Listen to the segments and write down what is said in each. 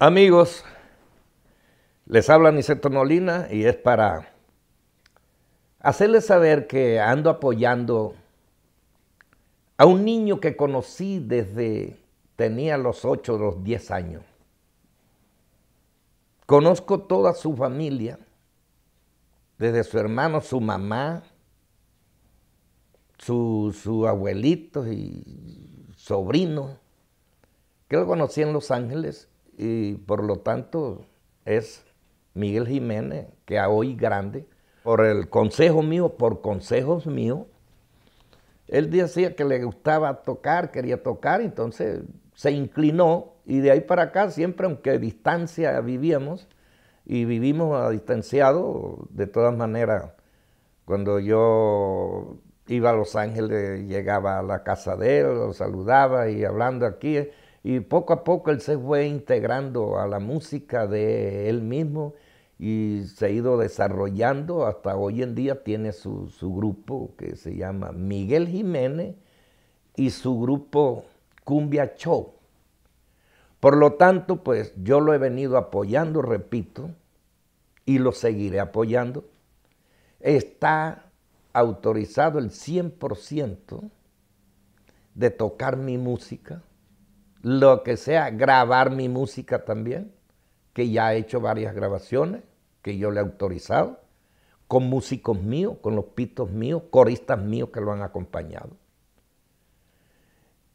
Amigos, les habla Niceto Molina y es para hacerles saber que ando apoyando a un niño que conocí desde tenía los 8 o los 10 años. Conozco toda su familia, desde su hermano, su mamá, su abuelito y sobrino, que lo conocí en Los Ángeles y por lo tanto es Miguel Jiménez, que a hoy grande, por el consejo mío, por consejos míos, él decía que le gustaba tocar, quería tocar, entonces se inclinó y de ahí para acá siempre, aunque a distancia vivíamos y vivimos a distanciado, de todas maneras, cuando yo iba a Los Ángeles llegaba a la casa de él, lo saludaba y hablando aquí, y poco a poco él se fue integrando a la música de él mismo y se ha ido desarrollando hasta hoy en día tiene su, su grupo que se llama Miguel Jiménez y su grupo Cumbia Show. Por lo tanto, pues yo lo he venido apoyando, repito, y lo seguiré apoyando. Está autorizado el 100% de tocar mi música lo que sea, grabar mi música también, que ya ha hecho varias grabaciones, que yo le he autorizado, con músicos míos, con los pitos míos, coristas míos que lo han acompañado.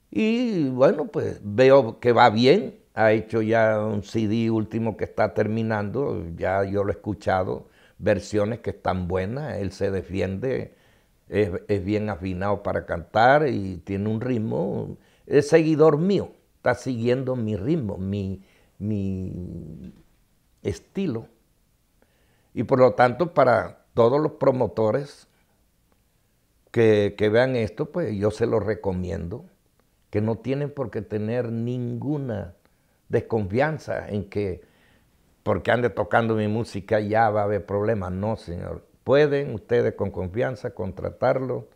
Y bueno, pues veo que va bien, ha hecho ya un CD último que está terminando, ya yo lo he escuchado, versiones que están buenas, él se defiende, es, es bien afinado para cantar y tiene un ritmo, es seguidor mío está siguiendo mi ritmo, mi, estilo. Y por lo tanto, para todos los promotores que, que, vean esto, pues yo se lo recomiendo, que no tienen por qué tener ninguna desconfianza en que porque ande tocando mi música ya va a haber problemas. No, señor. Pueden ustedes con confianza contratarlo.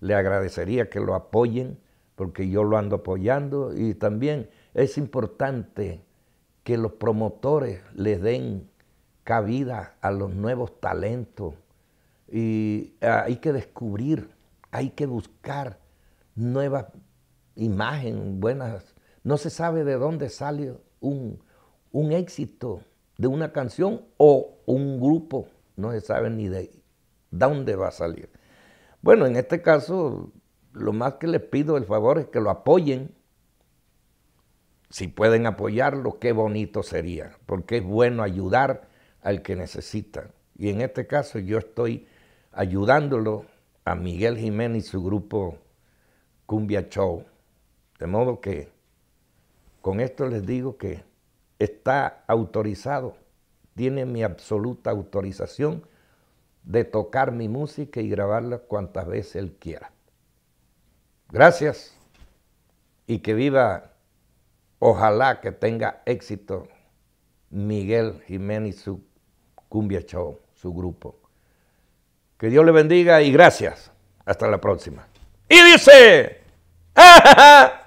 Le agradecería que lo apoyen porque yo lo ando apoyando y también es importante que los promotores les den cabida a los nuevos talentos y ah, hay que descubrir, hay que buscar nuevas imágenes, buenas. No se sabe de dónde sale un, un éxito de una canción o un grupo, no se sabe ni de dónde va a salir. Bueno, en este caso lo más que les pido el favor es que lo apoyen. Si pueden apoyarlo, qué bonito sería, porque es bueno ayudar al que necesita. Y en este caso yo estoy ayudándolo a Miguel Jiménez y su grupo Cumbia Show. De modo que con esto les digo que está autorizado, tiene mi absoluta autorización de tocar mi música y grabarla cuantas veces él quiera. Gracias y que viva, ojalá que tenga éxito Miguel Jiménez, su cumbia show, su grupo. Que Dios le bendiga y gracias. Hasta la próxima. Y dice... ja!